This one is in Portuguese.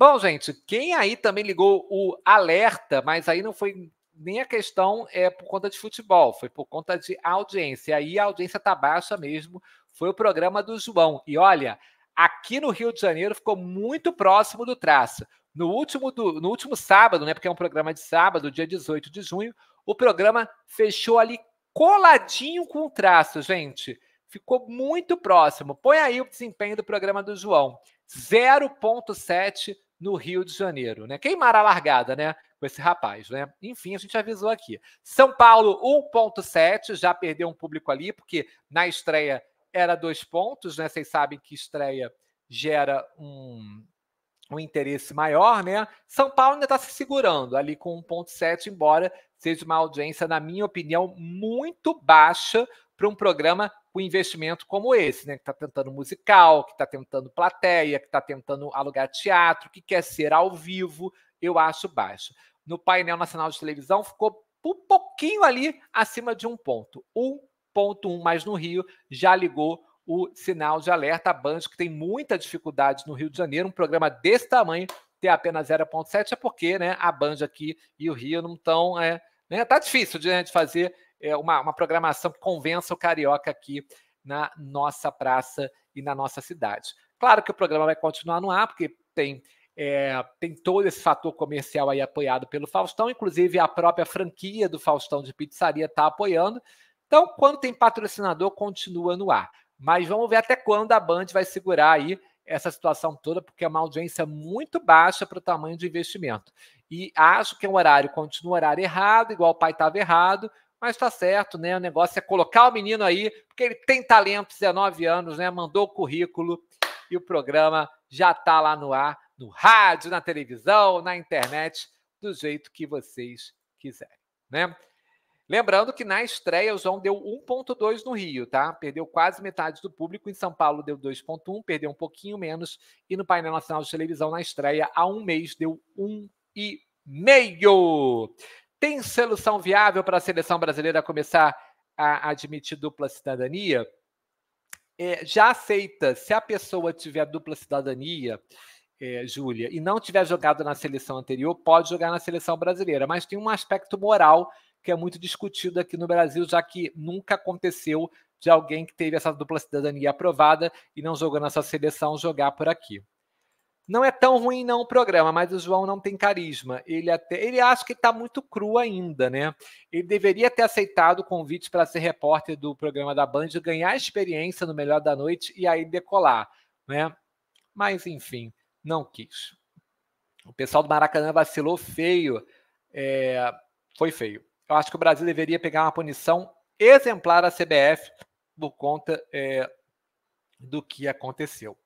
Bom, gente, quem aí também ligou o alerta, mas aí não foi nem a questão é por conta de futebol, foi por conta de audiência. Aí a audiência tá baixa mesmo. Foi o programa do João. E olha, aqui no Rio de Janeiro ficou muito próximo do traço. No último, do, no último sábado, né? Porque é um programa de sábado, dia 18 de junho, o programa fechou ali coladinho com o traço, gente. Ficou muito próximo. Põe aí o desempenho do programa do João. 0,7 no Rio de Janeiro, né? Queimar a largada, né? Com esse rapaz, né? Enfim, a gente avisou aqui. São Paulo 1.7 já perdeu um público ali porque na estreia era dois pontos, né? Vocês sabem que estreia gera um, um interesse maior, né? São Paulo ainda está se segurando ali com 1.7, embora seja uma audiência, na minha opinião, muito baixa para um programa com investimento como esse, né? Que está tentando musical, que está tentando plateia, que está tentando alugar teatro, que quer ser ao vivo, eu acho baixo. No painel nacional de televisão ficou um pouquinho ali acima de um ponto, 1.1, mas no Rio já ligou o sinal de alerta. A Band, que tem muita dificuldade no Rio de Janeiro, um programa desse tamanho ter apenas 0,7 é porque né, a Band aqui e o Rio não estão. É, né, tá difícil de, né, de fazer é, uma, uma programação que convença o carioca aqui na nossa praça e na nossa cidade. Claro que o programa vai continuar no ar, porque tem é, tem todo esse fator comercial aí apoiado pelo Faustão, inclusive a própria franquia do Faustão de Pizzaria está apoiando. Então, quando tem patrocinador, continua no ar. Mas vamos ver até quando a Band vai segurar aí essa situação toda, porque é uma audiência muito baixa para o tamanho de investimento. E acho que é um horário, continua o horário errado, igual o pai estava errado, mas está certo, né? O negócio é colocar o menino aí, porque ele tem talento, 19 anos, né? Mandou o currículo e o programa já está lá no ar, no rádio, na televisão, na internet, do jeito que vocês quiserem, né? Lembrando que na estreia o João deu 1.2 no Rio, tá? Perdeu quase metade do público, em São Paulo deu 2.1, perdeu um pouquinho menos, e no painel nacional de televisão na estreia há um mês deu 1,5. Tem solução viável para a seleção brasileira começar a admitir dupla cidadania? É, já aceita, se a pessoa tiver dupla cidadania, é, Júlia, e não tiver jogado na seleção anterior, pode jogar na seleção brasileira. Mas tem um aspecto moral que é muito discutido aqui no Brasil, já que nunca aconteceu de alguém que teve essa dupla cidadania aprovada e não jogou nessa seleção jogar por aqui. Não é tão ruim não o programa, mas o João não tem carisma. Ele até, ele acha que está muito cru ainda, né? Ele deveria ter aceitado o convite para ser repórter do programa da Band, ganhar experiência no Melhor da Noite e aí decolar, né? Mas enfim, não quis. O pessoal do Maracanã vacilou feio. É, foi feio. Eu acho que o Brasil deveria pegar uma punição exemplar à CBF por conta é, do que aconteceu.